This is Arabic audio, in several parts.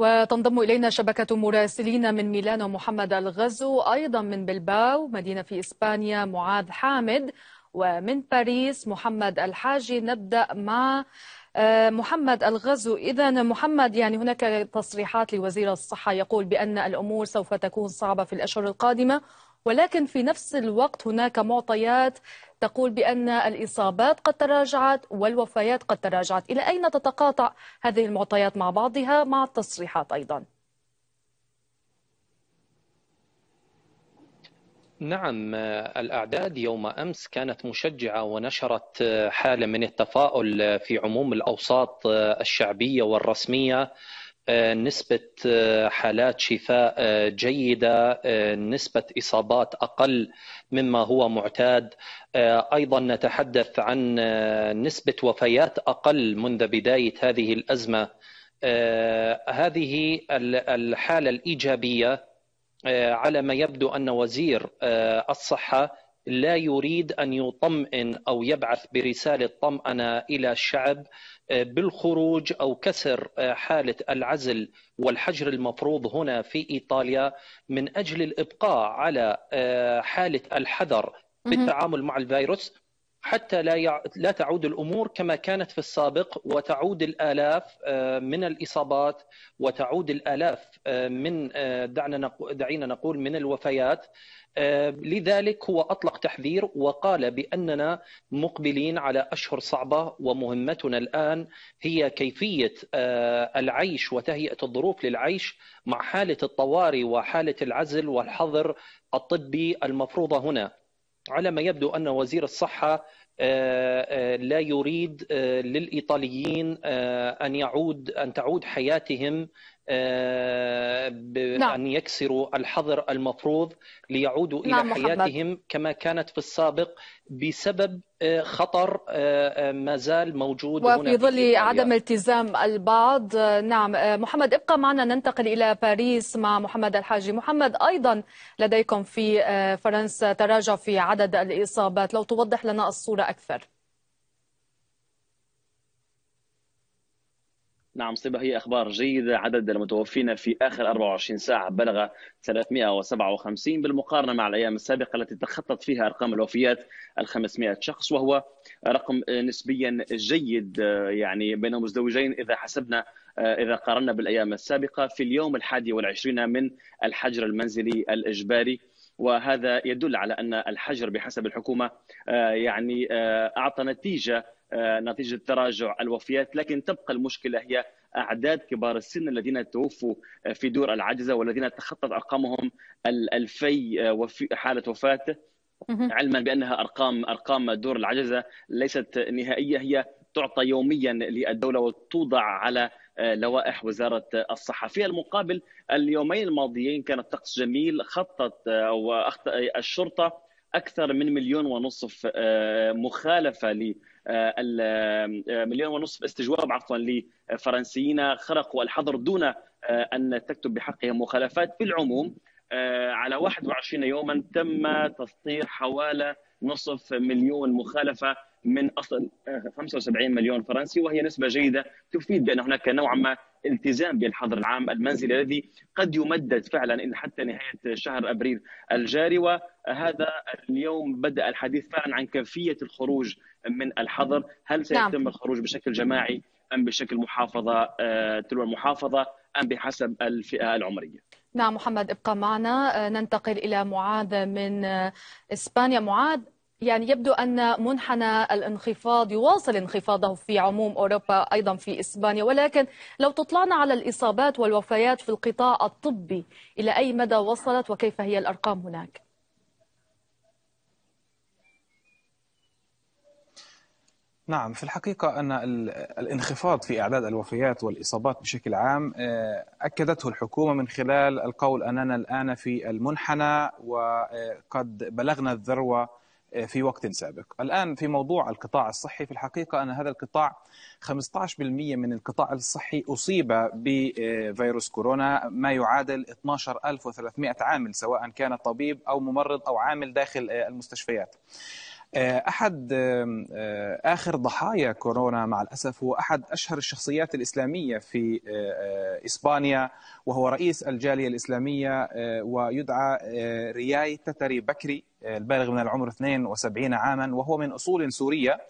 وتنضم إلينا شبكة مراسلين من ميلان ومحمد الغزو أيضا من بلباو مدينة في إسبانيا معاذ حامد ومن باريس محمد الحاجي نبدأ مع آه، محمد الغزو إذا محمد يعني هناك تصريحات لوزير الصحة يقول بأن الأمور سوف تكون صعبة في الأشهر القادمة ولكن في نفس الوقت هناك معطيات تقول بأن الإصابات قد تراجعت والوفيات قد تراجعت إلى أين تتقاطع هذه المعطيات مع بعضها مع التصريحات أيضا؟ نعم الأعداد يوم أمس كانت مشجعة ونشرت حالة من التفاؤل في عموم الأوساط الشعبية والرسمية آه، نسبة آه، حالات شفاء آه، جيدة، نسبة إصابات أقل مما هو معتاد، أيضا نتحدث عن نسبة وفيات أقل منذ بداية هذه الأزمة. هذه الحالة الإيجابية على ما يبدو أن وزير الصحة لا يريد ان يطمئن او يبعث برساله طمانه الى الشعب آه، بالخروج او كسر آه، حاله العزل والحجر المفروض هنا في ايطاليا من اجل الابقاء على آه، حاله الحذر بالتعامل مع الفيروس حتى لا يع... لا تعود الامور كما كانت في السابق وتعود الالاف من الاصابات وتعود الالاف من دعنا دعينا نقول من الوفيات آه، لذلك هو أطلق تحذير وقال بأننا مقبلين على أشهر صعبة ومهمتنا الآن هي كيفية آه، العيش وتهيئة الظروف للعيش مع حالة الطوارئ وحالة العزل والحظر الطبي المفروضة هنا على ما يبدو أن وزير الصحة آه، لا يريد للايطاليين ان يعود ان تعود حياتهم آه، بأن نعم. يكسروا الحظر المفروض ليعودوا إلى نعم حياتهم محمد. كما كانت في السابق بسبب آه، خطر آه، ما زال موجود وفي ظل عدم التزام البعض نعم محمد ابقى معنا ننتقل إلى باريس مع محمد الحاجي محمد أيضا لديكم في فرنسا تراجع في عدد الإصابات لو توضح لنا الصورة أكثر نعم صيبة هي أخبار جيدة عدد المتوفين في آخر 24 ساعة بلغ 357 بالمقارنة مع الأيام السابقة التي تخطت فيها أرقام الوفيات ال 500 شخص وهو رقم نسبيا جيد يعني بين مزدوجين إذا حسبنا إذا قارنا بالأيام السابقة في اليوم الحادي والعشرين من الحجر المنزلي الإجباري وهذا يدل على أن الحجر بحسب الحكومة آه، يعني آه، أعطى نتيجة آه، نتيجه تراجع الوفيات لكن تبقى المشكله هي اعداد كبار السن الذين توفوا آه، في دور العجزه والذين تخطت ارقامهم الالفي آه، حاله وفاه علما بانها ارقام ارقام دور العجزه ليست نهائيه هي تعطى يوميا للدوله وتوضع على لوائح وزاره الصحه، في المقابل اليومين الماضيين كان الطقس جميل خطت او الشرطه اكثر من مليون ونصف آه، مخالفه ل آه، آه، مليون ونصف استجواب عفوا لفرنسيين خرقوا الحظر دون ان تكتب بحقهم مخالفات في العموم على 21 يوما تم تسطير حوالي نصف مليون مخالفه من اصل 75 مليون فرنسي وهي نسبه جيده تفيد بان هناك نوعا ما التزام بالحظر العام المنزلي الذي قد يمدد فعلا حتى نهايه شهر ابريل الجاري وهذا اليوم بدا الحديث فعلا عن كيفيه الخروج من الحظر، هل سيتم نعم. الخروج بشكل جماعي ام بشكل محافظه آه، تلو المحافظه ام بحسب الفئه العمريه؟ نعم محمد ابقى معنا آه، ننتقل الى معاذ من آه، اسبانيا، معاذ يعني يبدو أن منحنى الانخفاض يواصل انخفاضه في عموم أوروبا أيضا في إسبانيا ولكن لو تطلعنا على الإصابات والوفيات في القطاع الطبي إلى أي مدى وصلت وكيف هي الأرقام هناك؟ نعم في الحقيقة أن الانخفاض في أعداد الوفيات والإصابات بشكل عام آه، أكدته الحكومة من خلال القول أننا الآن في المنحنى وقد بلغنا الذروة في وقت سابق الآن في موضوع القطاع الصحي في الحقيقة أن هذا القطاع 15% من القطاع الصحي أصيب بفيروس كورونا ما يعادل 12300 عامل سواء كان طبيب أو ممرض أو عامل داخل المستشفيات آه، احد آه، اخر ضحايا كورونا مع الاسف هو احد اشهر الشخصيات الاسلاميه في آه، اسبانيا وهو رئيس الجاليه الاسلاميه ويدعى رياي تتري بكري البالغ من العمر 72 عاما وهو من اصول سوريه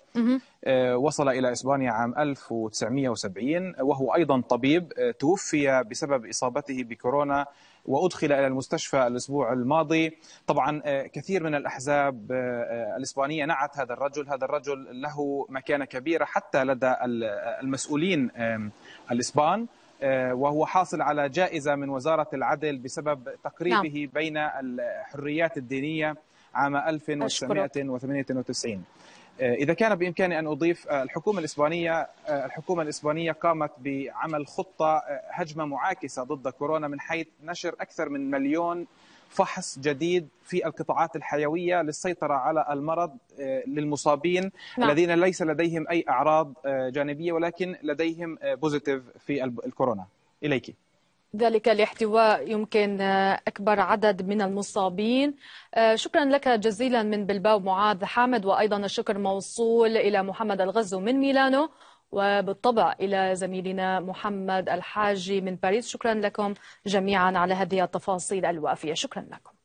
وصل الى اسبانيا عام 1970 وهو ايضا طبيب توفي بسبب اصابته بكورونا وادخل الى المستشفى الاسبوع الماضي طبعا آه، كثير من الاحزاب آه، آه، الاسبانيه نعت هذا الرجل هذا الرجل له مكانه كبيره حتى لدى المسؤولين الاسبان وهو حاصل على جائزه من وزاره العدل بسبب تقريبه نعم. بين الحريات الدينيه عام 1998 آه، اذا كان بامكاني ان اضيف آه، الحكومه الاسبانيه آه، الحكومه الاسبانيه قامت بعمل خطه هجمه معاكسه ضد كورونا من حيث نشر اكثر من مليون فحص جديد في القطاعات الحيويه للسيطره على المرض للمصابين لا. نعم. الذين ليس لديهم اي اعراض جانبيه ولكن لديهم بوزيتيف في الكورونا اليك ذلك الاحتواء يمكن آه، أكبر عدد من المصابين آه، شكرا لك جزيلا من بلباو معاذ حامد وأيضا الشكر موصول إلى محمد الغزو من ميلانو وبالطبع إلى زميلنا محمد الحاجي من باريس شكرا لكم جميعا على هذه التفاصيل الوافية شكرا لكم